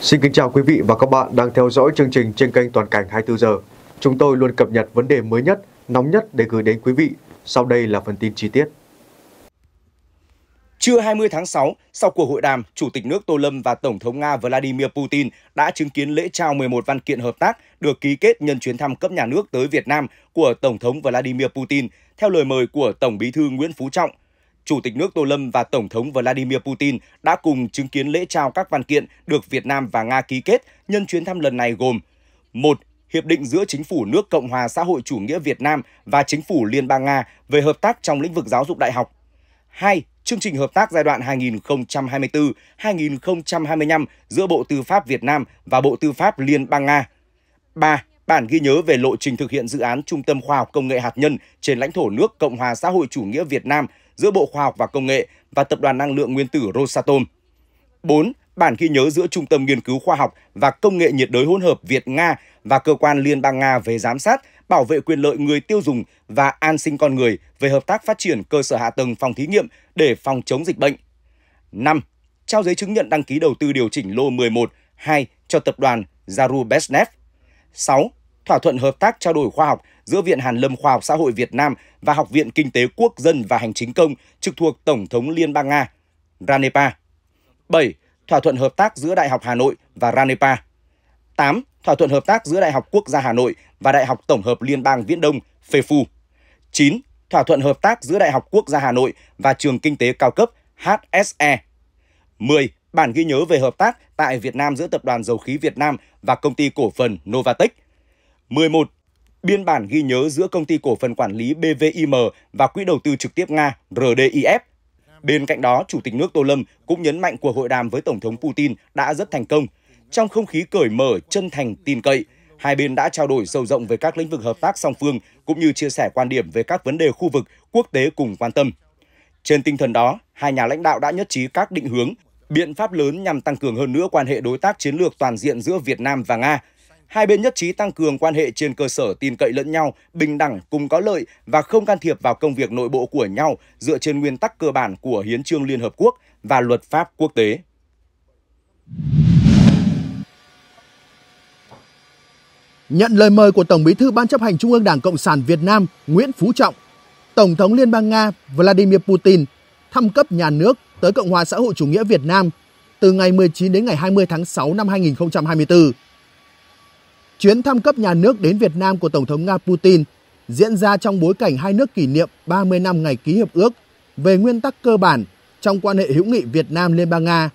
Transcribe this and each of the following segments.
Xin kính chào quý vị và các bạn đang theo dõi chương trình trên kênh Toàn cảnh 24 giờ. Chúng tôi luôn cập nhật vấn đề mới nhất, nóng nhất để gửi đến quý vị. Sau đây là phần tin chi tiết. Trưa 20 tháng 6, sau cuộc hội đàm, Chủ tịch nước Tô Lâm và Tổng thống Nga Vladimir Putin đã chứng kiến lễ trao 11 văn kiện hợp tác được ký kết nhân chuyến thăm cấp nhà nước tới Việt Nam của Tổng thống Vladimir Putin theo lời mời của Tổng bí thư Nguyễn Phú Trọng – Chủ tịch nước Tô Lâm và Tổng thống Vladimir Putin đã cùng chứng kiến lễ trao các văn kiện được Việt Nam và Nga ký kết nhân chuyến thăm lần này gồm một Hiệp định giữa Chính phủ nước Cộng hòa xã hội chủ nghĩa Việt Nam và Chính phủ Liên bang Nga về hợp tác trong lĩnh vực giáo dục đại học. 2. Chương trình hợp tác giai đoạn 2024-2025 giữa Bộ Tư pháp Việt Nam và Bộ Tư pháp Liên bang Nga. 3. Bản ghi nhớ về lộ trình thực hiện dự án Trung tâm Khoa học Công nghệ Hạt nhân trên lãnh thổ nước Cộng hòa xã hội chủ nghĩa Việt Nam giữa Bộ Khoa học và Công nghệ và Tập đoàn Năng lượng Nguyên tử Rosatom. 4. Bản ghi nhớ giữa Trung tâm Nghiên cứu Khoa học và Công nghệ nhiệt đới hỗn hợp Việt-Nga và Cơ quan Liên bang Nga về giám sát, bảo vệ quyền lợi người tiêu dùng và an sinh con người về hợp tác phát triển cơ sở hạ tầng phòng thí nghiệm để phòng chống dịch bệnh. 5. Trao giấy chứng nhận đăng ký đầu tư điều chỉnh lô 11 2 cho tập đoàn Zarubezhnev. 6 thỏa thuận hợp tác trao đổi khoa học giữa Viện Hàn lâm Khoa học Xã hội Việt Nam và Học viện Kinh tế Quốc dân và Hành chính công trực thuộc Tổng thống Liên bang Nga, RANEPA. 7. Thỏa thuận hợp tác giữa Đại học Hà Nội và RANEPA. 8. Thỏa thuận hợp tác giữa Đại học Quốc gia Hà Nội và Đại học Tổng hợp Liên bang Viễn Đông, FEFU. 9. Thỏa thuận hợp tác giữa Đại học Quốc gia Hà Nội và Trường Kinh tế Cao cấp HSE. 10. Bản ghi nhớ về hợp tác tại Việt Nam giữa Tập đoàn Dầu khí Việt Nam và Công ty Cổ phần Novatech 11. Biên bản ghi nhớ giữa công ty cổ phần quản lý BVIM và quỹ đầu tư trực tiếp Nga RDIF. Bên cạnh đó, Chủ tịch nước Tô Lâm cũng nhấn mạnh cuộc hội đàm với Tổng thống Putin đã rất thành công. Trong không khí cởi mở, chân thành, tin cậy, hai bên đã trao đổi sâu rộng về các lĩnh vực hợp tác song phương cũng như chia sẻ quan điểm về các vấn đề khu vực, quốc tế cùng quan tâm. Trên tinh thần đó, hai nhà lãnh đạo đã nhất trí các định hướng, biện pháp lớn nhằm tăng cường hơn nữa quan hệ đối tác chiến lược toàn diện giữa Việt Nam và Nga, hai bên nhất trí tăng cường quan hệ trên cơ sở tin cậy lẫn nhau, bình đẳng, cùng có lợi và không can thiệp vào công việc nội bộ của nhau dựa trên nguyên tắc cơ bản của Hiến trương Liên Hợp Quốc và luật pháp quốc tế. Nhận lời mời của Tổng Bí thư Ban chấp hành Trung ương Đảng Cộng sản Việt Nam Nguyễn Phú Trọng, Tổng thống Liên bang Nga Vladimir Putin thăm cấp nhà nước tới Cộng hòa xã hội chủ nghĩa Việt Nam từ ngày 19 đến ngày 20 tháng 6 năm 2024 Chuyến thăm cấp nhà nước đến Việt Nam của Tổng thống Nga Putin diễn ra trong bối cảnh hai nước kỷ niệm 30 năm ngày ký hiệp ước về nguyên tắc cơ bản trong quan hệ hữu nghị Việt Nam Liên bang Nga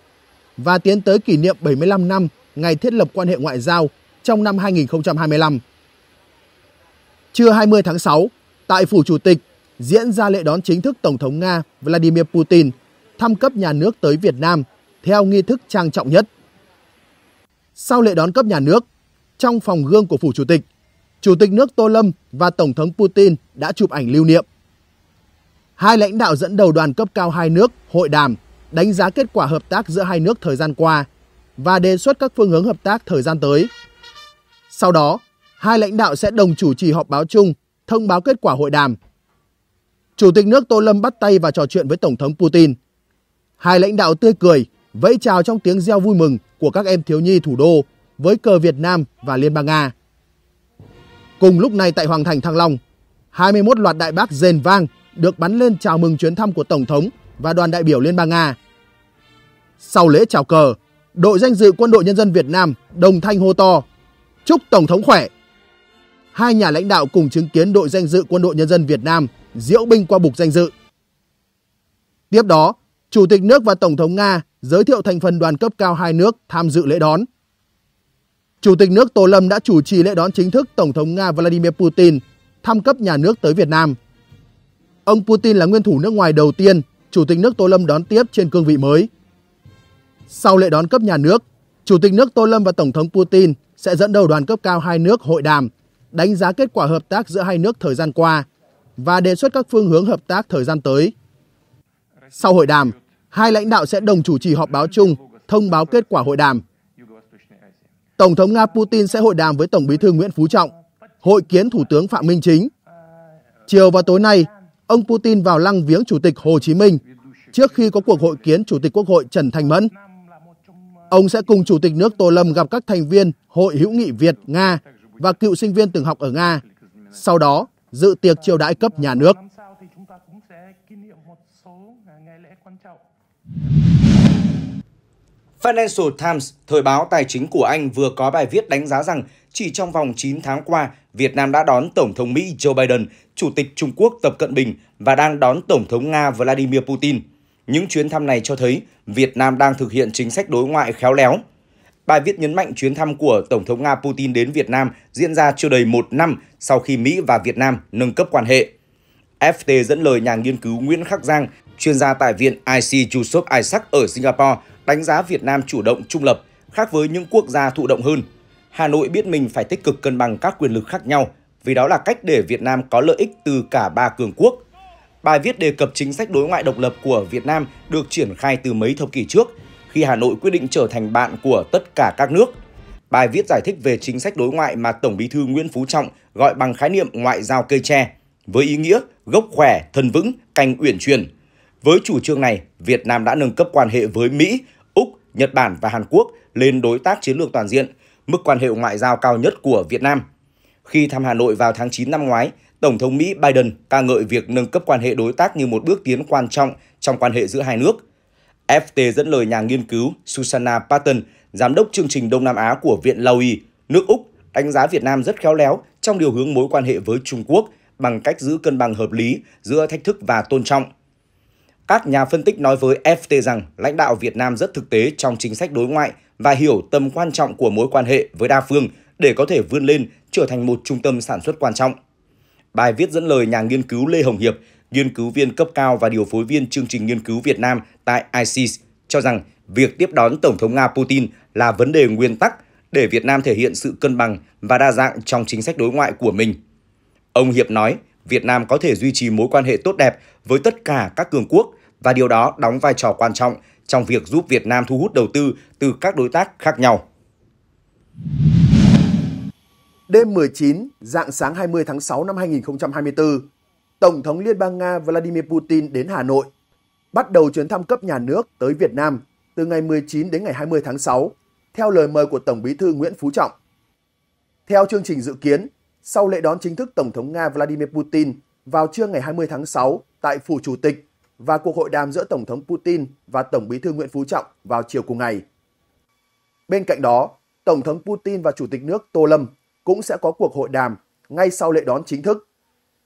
và tiến tới kỷ niệm 75 năm ngày thiết lập quan hệ ngoại giao trong năm 2025. Trưa 20 tháng 6, tại Phủ Chủ tịch diễn ra lễ đón chính thức Tổng thống Nga Vladimir Putin thăm cấp nhà nước tới Việt Nam theo nghi thức trang trọng nhất. Sau lễ đón cấp nhà nước, trong phòng gương của phủ chủ tịch, Chủ tịch nước Tô Lâm và Tổng thống Putin đã chụp ảnh lưu niệm. Hai lãnh đạo dẫn đầu đoàn cấp cao hai nước hội đàm, đánh giá kết quả hợp tác giữa hai nước thời gian qua và đề xuất các phương hướng hợp tác thời gian tới. Sau đó, hai lãnh đạo sẽ đồng chủ trì họp báo chung, thông báo kết quả hội đàm. Chủ tịch nước Tô Lâm bắt tay và trò chuyện với Tổng thống Putin. Hai lãnh đạo tươi cười, vẫy chào trong tiếng reo vui mừng của các em thiếu nhi thủ đô với cờ Việt Nam và Liên bang Nga. Cùng lúc này tại Hoàng thành Thăng Long, 21 loạt đại bác rền vang được bắn lên chào mừng chuyến thăm của Tổng thống và đoàn đại biểu Liên bang Nga. Sau lễ chào cờ, đội danh dự quân đội nhân dân Việt Nam đồng thanh hô to, chúc Tổng thống khỏe. Hai nhà lãnh đạo cùng chứng kiến đội danh dự quân đội nhân dân Việt Nam diễu binh qua bục danh dự. Tiếp đó, Chủ tịch nước và Tổng thống Nga giới thiệu thành phần đoàn cấp cao hai nước tham dự lễ đón. Chủ tịch nước Tô Lâm đã chủ trì lễ đón chính thức Tổng thống Nga Vladimir Putin thăm cấp nhà nước tới Việt Nam. Ông Putin là nguyên thủ nước ngoài đầu tiên Chủ tịch nước Tô Lâm đón tiếp trên cương vị mới. Sau lễ đón cấp nhà nước, Chủ tịch nước Tô Lâm và Tổng thống Putin sẽ dẫn đầu đoàn cấp cao hai nước hội đàm, đánh giá kết quả hợp tác giữa hai nước thời gian qua và đề xuất các phương hướng hợp tác thời gian tới. Sau hội đàm, hai lãnh đạo sẽ đồng chủ trì họp báo chung thông báo kết quả hội đàm. Tổng thống Nga Putin sẽ hội đàm với Tổng bí thư Nguyễn Phú Trọng, hội kiến Thủ tướng Phạm Minh Chính. Chiều và tối nay, ông Putin vào lăng viếng Chủ tịch Hồ Chí Minh trước khi có cuộc hội kiến Chủ tịch Quốc hội Trần Thành Mẫn. Ông sẽ cùng Chủ tịch nước Tô Lâm gặp các thành viên Hội hữu nghị Việt-Nga và cựu sinh viên từng học ở Nga. Sau đó, dự tiệc chiêu đãi cấp nhà nước. Financial Times, thời báo tài chính của Anh vừa có bài viết đánh giá rằng chỉ trong vòng 9 tháng qua, Việt Nam đã đón Tổng thống Mỹ Joe Biden, Chủ tịch Trung Quốc Tập Cận Bình và đang đón Tổng thống Nga Vladimir Putin. Những chuyến thăm này cho thấy Việt Nam đang thực hiện chính sách đối ngoại khéo léo. Bài viết nhấn mạnh chuyến thăm của Tổng thống Nga Putin đến Việt Nam diễn ra chưa đầy một năm sau khi Mỹ và Việt Nam nâng cấp quan hệ. FT dẫn lời nhà nghiên cứu Nguyễn Khắc Giang, chuyên gia tại Viện IC Yusof Isaac ở Singapore đánh giá Việt Nam chủ động trung lập, khác với những quốc gia thụ động hơn. Hà Nội biết mình phải tích cực cân bằng các quyền lực khác nhau, vì đó là cách để Việt Nam có lợi ích từ cả ba cường quốc. Bài viết đề cập chính sách đối ngoại độc lập của Việt Nam được triển khai từ mấy thập kỷ trước, khi Hà Nội quyết định trở thành bạn của tất cả các nước. Bài viết giải thích về chính sách đối ngoại mà Tổng Bí thư Nguyễn Phú Trọng gọi bằng khái niệm ngoại giao cây tre, với ý nghĩa gốc khỏe, thân vững, cành uyển chuyển với chủ trương này, Việt Nam đã nâng cấp quan hệ với Mỹ, Úc, Nhật Bản và Hàn Quốc lên đối tác chiến lược toàn diện, mức quan hệ ngoại giao cao nhất của Việt Nam. Khi thăm Hà Nội vào tháng 9 năm ngoái, Tổng thống Mỹ Biden ca ngợi việc nâng cấp quan hệ đối tác như một bước tiến quan trọng trong quan hệ giữa hai nước. FT dẫn lời nhà nghiên cứu Susanna Patton, giám đốc chương trình Đông Nam Á của Viện Laui, nước Úc, đánh giá Việt Nam rất khéo léo trong điều hướng mối quan hệ với Trung Quốc bằng cách giữ cân bằng hợp lý giữa thách thức và tôn trọng – các nhà phân tích nói với FT rằng lãnh đạo Việt Nam rất thực tế trong chính sách đối ngoại và hiểu tầm quan trọng của mối quan hệ với đa phương để có thể vươn lên trở thành một trung tâm sản xuất quan trọng. Bài viết dẫn lời nhà nghiên cứu Lê Hồng Hiệp, nghiên cứu viên cấp cao và điều phối viên chương trình nghiên cứu Việt Nam tại ISIS, cho rằng việc tiếp đón Tổng thống Nga Putin là vấn đề nguyên tắc để Việt Nam thể hiện sự cân bằng và đa dạng trong chính sách đối ngoại của mình. Ông Hiệp nói, Việt Nam có thể duy trì mối quan hệ tốt đẹp với tất cả các cường quốc và điều đó đóng vai trò quan trọng trong việc giúp Việt Nam thu hút đầu tư từ các đối tác khác nhau. Đêm 19, dạng sáng 20 tháng 6 năm 2024, Tổng thống Liên bang Nga Vladimir Putin đến Hà Nội, bắt đầu chuyến thăm cấp nhà nước tới Việt Nam từ ngày 19 đến ngày 20 tháng 6, theo lời mời của Tổng bí thư Nguyễn Phú Trọng. Theo chương trình dự kiến, sau lễ đón chính thức Tổng thống Nga Vladimir Putin vào trưa ngày 20 tháng 6 tại Phủ Chủ tịch, và cuộc hội đàm giữa Tổng thống Putin và Tổng bí thư Nguyễn Phú Trọng vào chiều cùng ngày. Bên cạnh đó, Tổng thống Putin và Chủ tịch nước Tô Lâm cũng sẽ có cuộc hội đàm ngay sau lễ đón chính thức,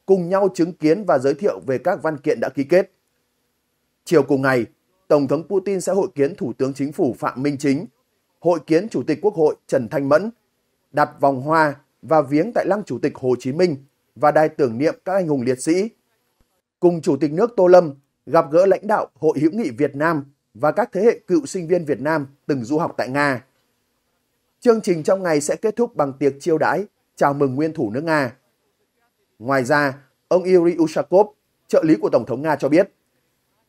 cùng nhau chứng kiến và giới thiệu về các văn kiện đã ký kết. Chiều cùng ngày, Tổng thống Putin sẽ hội kiến Thủ tướng Chính phủ Phạm Minh Chính, hội kiến Chủ tịch Quốc hội Trần Thanh Mẫn, đặt vòng hoa và viếng tại lăng Chủ tịch Hồ Chí Minh và đài tưởng niệm các anh hùng liệt sĩ. Cùng Chủ tịch nước Tô Lâm gặp gỡ lãnh đạo Hội hữu nghị Việt Nam và các thế hệ cựu sinh viên Việt Nam từng du học tại Nga. Chương trình trong ngày sẽ kết thúc bằng tiệc chiêu đãi chào mừng nguyên thủ nước Nga. Ngoài ra, ông Yuri Ushakov, trợ lý của Tổng thống Nga cho biết,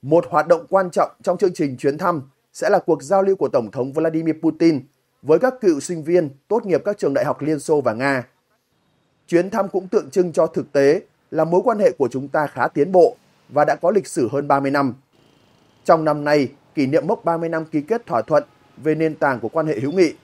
một hoạt động quan trọng trong chương trình chuyến thăm sẽ là cuộc giao lưu của Tổng thống Vladimir Putin với các cựu sinh viên tốt nghiệp các trường đại học Liên Xô và Nga. Chuyến thăm cũng tượng trưng cho thực tế là mối quan hệ của chúng ta khá tiến bộ và đã có lịch sử hơn 30 năm. Trong năm nay, kỷ niệm mốc 30 năm ký kết thỏa thuận về nền tảng của quan hệ hữu nghị